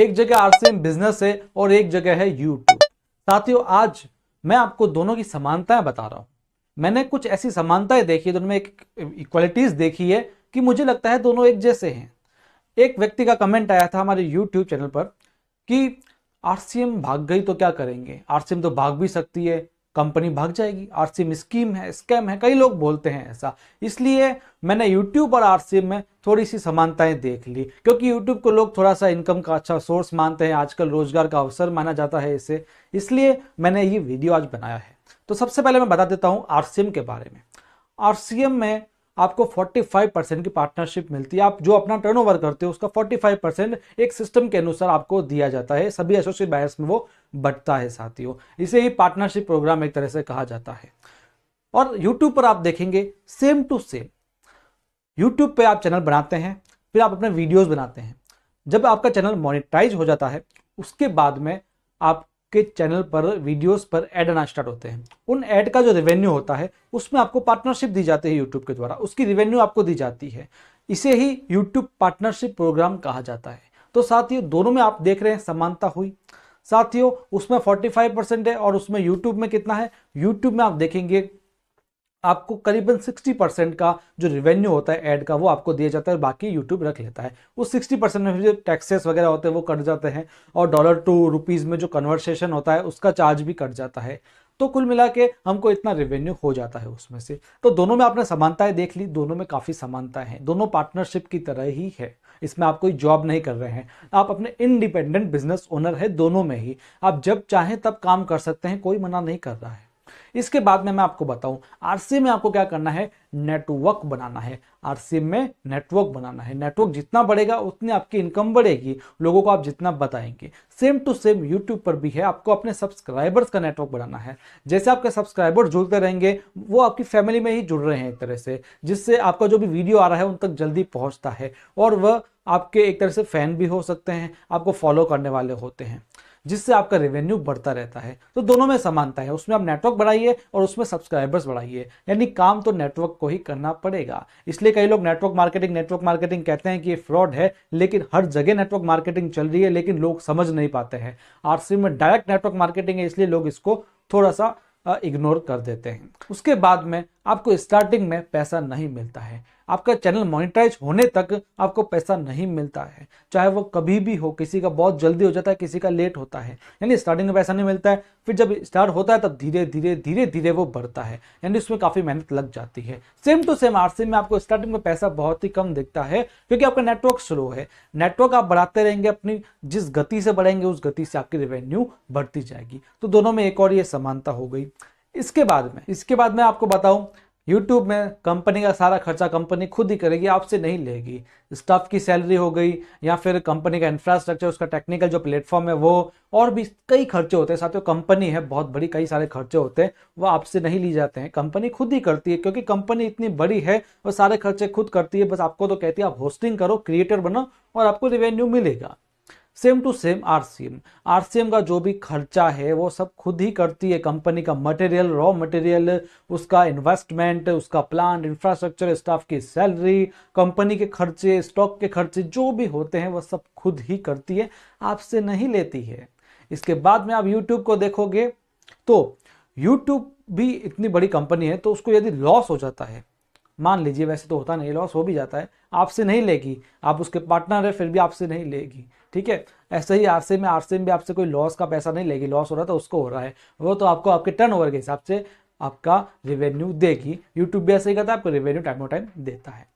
एक जगह RCM business है और एक जगह है यूट्यूब साथियों आज मैं आपको दोनों की समानताएं बता रहा हूं मैंने कुछ ऐसी समानताएं देखी दोनों में एक इक्वालिटीज देखी है कि मुझे लगता है दोनों एक जैसे हैं एक व्यक्ति का कमेंट आया था हमारे यूट्यूब चैनल पर कि आरसीएम भाग गई तो क्या करेंगे आरसीएम तो भाग भी सकती है कंपनी भाग जाएगी आरसीएम स्कीम है स्कैम है कई लोग बोलते हैं ऐसा इसलिए मैंने यूट्यूब और आरसीएम में थोड़ी सी समानताएं देख ली क्योंकि यूट्यूब को लोग थोड़ा सा इनकम का अच्छा सोर्स मानते हैं आजकल रोजगार का अवसर माना जाता है इसे इसलिए मैंने ये वीडियो आज बनाया है तो सबसे पहले मैं बता देता हूँ आरसीएम के बारे में आरसीएम में आपको 45 परसेंट की पार्टनरशिप मिलती है आप जो अपना टर्नओवर करते हो उसका 45 परसेंट एक सिस्टम के अनुसार आपको दिया जाता है सभी एसोसिएट बायर्स में वो बढ़ता है साथियों इसे ही पार्टनरशिप प्रोग्राम एक तरह से कहा जाता है और यूट्यूब पर आप देखेंगे सेम टू सेम यूट्यूब पर आप चैनल बनाते हैं फिर आप अपने वीडियोज़ बनाते हैं जब आपका चैनल मोनिटाइज हो जाता है उसके बाद में आप के चैनल पर वीडियोस पर ऐड आना स्टार्ट होते हैं उन ऐड का जो रेवेन्यू होता है उसमें आपको पार्टनरशिप दी जाती है यूट्यूब के द्वारा उसकी रेवेन्यू आपको दी जाती है इसे ही यूट्यूब पार्टनरशिप प्रोग्राम कहा जाता है तो साथियों दोनों में आप देख रहे हैं समानता हुई साथियों उसमें 45 परसेंट है और उसमें यूट्यूब में कितना है यूट्यूब में आप देखेंगे आपको करीबन 60 परसेंट का जो रेवेन्यू होता है एड का वो आपको दिया जाता है बाकी यूट्यूब रख लेता है उस 60 परसेंट में जो टैक्सेस वगैरह होते हैं वो कट जाते हैं और डॉलर टू रुपीज़ में जो कन्वर्सेशन होता है उसका चार्ज भी कट जाता है तो कुल मिला के हमको इतना रेवेन्यू हो जाता है उसमें से तो दोनों में आपने समानताएं देख ली दोनों में काफ़ी समानताएं हैं दोनों पार्टनरशिप की तरह ही है इसमें आप कोई जॉब नहीं कर रहे हैं आप अपने इंडिपेंडेंट बिजनेस ओनर है दोनों में ही आप जब चाहें तब काम कर सकते हैं कोई मना नहीं कर रहा है इसके बाद में मैं आपको बताऊं आरसी में आपको क्या करना है नेटवर्क बनाना है आरसीए में नेटवर्क बनाना है नेटवर्क जितना बढ़ेगा उतनी आपकी इनकम बढ़ेगी लोगों को आप जितना बताएंगे सेम टू सेम यूट्यूब पर भी है आपको अपने सब्सक्राइबर्स का नेटवर्क बनाना है जैसे आपके सब्सक्राइबर जुड़ते रहेंगे वो आपकी फैमिली में ही जुड़ रहे हैं एक तरह से जिससे आपका जो भी वीडियो आ रहा है उन तक जल्दी पहुंचता है और वह आपके एक तरह से फैन भी हो सकते हैं आपको फॉलो करने वाले होते हैं जिससे आपका रेवेन्यू बढ़ता रहता है तो दोनों में समानता है उसमें आप नेटवर्क बढ़ाइए और उसमें सब्सक्राइबर्स बढ़ाइए यानी काम तो नेटवर्क को ही करना पड़ेगा इसलिए कई लोग नेटवर्क मार्केटिंग नेटवर्क मार्केटिंग कहते हैं कि ये फ्रॉड है लेकिन हर जगह नेटवर्क मार्केटिंग चल रही है लेकिन लोग समझ नहीं पाते हैं आर में डायरेक्ट नेटवर्क मार्केटिंग है इसलिए लोग इसको थोड़ा सा इग्नोर कर देते हैं उसके बाद में आपको स्टार्टिंग में पैसा नहीं मिलता है आपका चैनल मोनिटाइज होने तक आपको पैसा नहीं मिलता है चाहे वो कभी भी हो किसी का बहुत जल्दी हो जाता है किसी का लेट होता है यानी स्टार्टिंग में पैसा नहीं मिलता है फिर जब स्टार्ट होता है तब धीरे धीरे धीरे धीरे वो बढ़ता है यानी उसमें काफ़ी मेहनत लग जाती है सेम टू सेम आर में आपको स्टार्टिंग में पैसा बहुत ही कम दिखता है क्योंकि आपका नेटवर्क स्लो है नेटवर्क आप बढ़ाते रहेंगे अपनी जिस गति से बढ़ेंगे उस गति से आपकी रेवेन्यू बढ़ती जाएगी तो दोनों में एक और ये समानता हो गई इसके बाद में इसके बाद में आपको बताऊं यूट्यूब में कंपनी का सारा खर्चा कंपनी खुद ही करेगी आपसे नहीं लेगी स्टाफ की सैलरी हो गई या फिर कंपनी का इंफ्रास्ट्रक्चर उसका टेक्निकल जो प्लेटफॉर्म है वो और भी कई खर्चे होते हैं साथियों कंपनी है बहुत बड़ी कई सारे खर्चे होते हैं वो आपसे नहीं ली जाते हैं कंपनी खुद ही करती है क्योंकि कंपनी इतनी बड़ी है वो सारे खर्चे खुद करती है बस आपको तो कहती है आप होस्टिंग करो क्रिएटर बनो और आपको रिवेन्यू मिलेगा same to same RCM RCM का जो भी खर्चा है वो सब खुद ही करती है कंपनी का मटेरियल रॉ मटेरियल उसका इन्वेस्टमेंट उसका प्लान इंफ्रास्ट्रक्चर स्टाफ की सैलरी कंपनी के खर्चे स्टॉक के खर्चे जो भी होते हैं वो सब खुद ही करती है आपसे नहीं लेती है इसके बाद में आप यूट्यूब को देखोगे तो यूट्यूब भी इतनी बड़ी कंपनी है तो उसको यदि लॉस हो जाता है मान लीजिए वैसे तो होता नहीं लॉस हो भी जाता है आपसे नहीं लेगी आप उसके पार्टनर है फिर भी आपसे नहीं लेगी ठीक है ऐसे ही आरसे में आरसे में भी आपसे कोई लॉस का पैसा नहीं लेगी लॉस हो रहा था तो उसको हो रहा है वो तो आपको आपके टर्न के हिसाब से आपका रिवेन्यू देगी यूट्यूब भी ऐसे ही करता है आपको रिवेन्यू टाइम टू टाइम देता है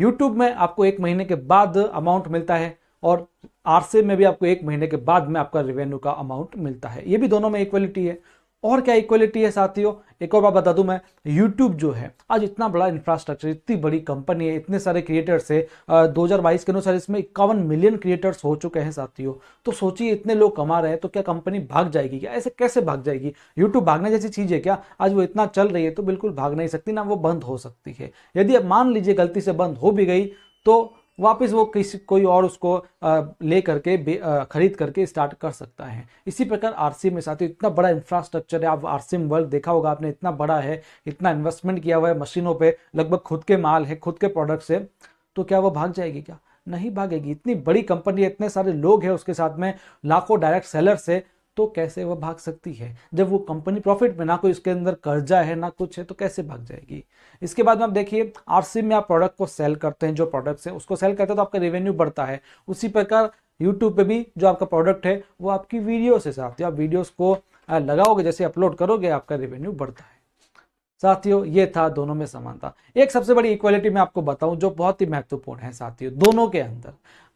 यूट्यूब में आपको एक महीने के बाद अमाउंट मिलता है और आरसे में भी आपको एक महीने के बाद में आपका रिवेन्यू का अमाउंट मिलता है ये भी दोनों में इक्वलिटी है और क्या इक्वलिटी है साथियों एक और बात बता दूं मैं यूट्यूब जो है आज इतना बड़ा इंफ्रास्ट्रक्चर इतनी बड़ी कंपनी है इतने सारे क्रिएटर्स है दो के अनुसार इसमें इक्यावन मिलियन क्रिएटर्स हो चुके हैं साथियों तो सोचिए इतने लोग कमा रहे हैं तो क्या कंपनी भाग जाएगी क्या ऐसे कैसे भाग जाएगी यूट्यूब भागने जैसी चीज़ है क्या आज वो इतना चल रही है तो बिल्कुल भाग नहीं सकती ना वो बंद हो सकती है यदि मान लीजिए गलती से बंद हो भी गई तो वापस वो किसी कोई और उसको ले करके खरीद करके स्टार्ट कर सकता है इसी प्रकार आरसीएम में साथियों इतना बड़ा इंफ्रास्ट्रक्चर है आप आरसीएम वर्ल्ड देखा होगा आपने इतना बड़ा है इतना इन्वेस्टमेंट किया हुआ है मशीनों पर लगभग खुद के माल है खुद के प्रोडक्ट्स है तो क्या वो भाग जाएगी क्या नहीं भागेगी इतनी बड़ी कंपनी है इतने सारे लोग हैं उसके साथ में लाखों डायरेक्ट सेलर्स है तो कैसे वह भाग सकती है जब वो कंपनी प्रॉफिट में ना कोई उसके अंदर कर्जा है ना कुछ है तो कैसे भाग जाएगी इसके बाद में आप देखिए आरसी में आप प्रोडक्ट को सेल करते हैं जो प्रोडक्ट है उसको सेल करते हैं तो आपका रेवेन्यू बढ़ता है उसी प्रकार यूट्यूब पे भी जो आपका प्रोडक्ट है वो आपकी वीडियो से साथ आप वीडियोस को लगाओगे जैसे अपलोड करोगे आपका रेवेन्यू बढ़ता है साथियों ये था दोनों में समानता एक सबसे बड़ी इक्वालिटी मैं आपको बताऊं जो बहुत ही महत्वपूर्ण है साथियों दोनों के अंदर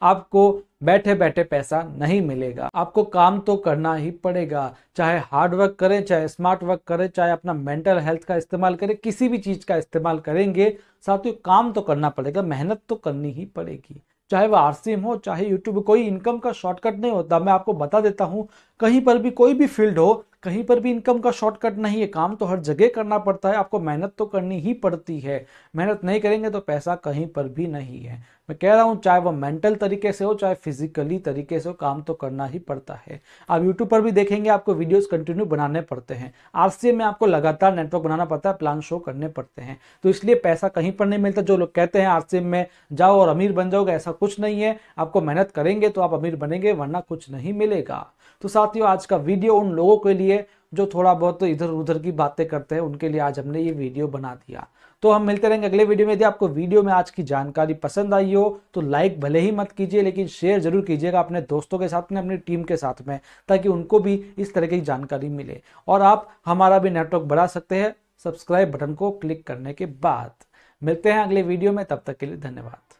आपको बैठे बैठे पैसा नहीं मिलेगा आपको काम तो करना ही पड़ेगा चाहे हार्ड वर्क करें चाहे स्मार्ट वर्क करें चाहे अपना मेंटल हेल्थ का इस्तेमाल करें किसी भी चीज का इस्तेमाल करेंगे साथियों काम तो करना पड़ेगा मेहनत तो करनी ही पड़ेगी चाहे वह आरसीएम हो चाहे यूट्यूब कोई इनकम का शॉर्टकट नहीं होता मैं आपको बता देता हूँ कहीं पर भी कोई भी फील्ड हो कहीं पर भी इनकम का शॉर्टकट नहीं है काम तो हर जगह करना पड़ता है आपको मेहनत तो करनी ही पड़ती है मेहनत नहीं करेंगे तो पैसा कहीं पर भी नहीं है मैं कह रहा हूँ चाहे वह मेंटल तरीके से हो चाहे फिजिकली तरीके से हो काम तो करना ही पड़ता है आप यूट्यूब पर भी देखेंगे आपको वीडियोस कंटिन्यू बनाने पड़ते हैं आर में आपको लगातार नेटवर्क बनाना पड़ता है प्लान शो करने पड़ते हैं तो इसलिए पैसा कहीं पर नहीं मिलता जो लोग कहते हैं आर में जाओ और अमीर बन जाओगे ऐसा कुछ नहीं है आपको मेहनत करेंगे तो आप अमीर बनेंगे वरना कुछ नहीं मिलेगा तो साथियों आज का वीडियो उन लोगों के लिए जो थोड़ा बहुत तो इधर उधर की बातें करते हैं उनके लिए आज हमने ये वीडियो बना दिया तो हम मिलते रहेंगे अगले वीडियो में यदि आपको वीडियो में आज की जानकारी पसंद आई हो तो लाइक भले ही मत कीजिए लेकिन शेयर जरूर कीजिएगा अपने दोस्तों के साथ में अपनी टीम के साथ में ताकि उनको भी इस तरह की जानकारी मिले और आप हमारा भी नेटवर्क बढ़ा सकते हैं सब्सक्राइब बटन को क्लिक करने के बाद मिलते हैं अगले वीडियो में तब तक के लिए धन्यवाद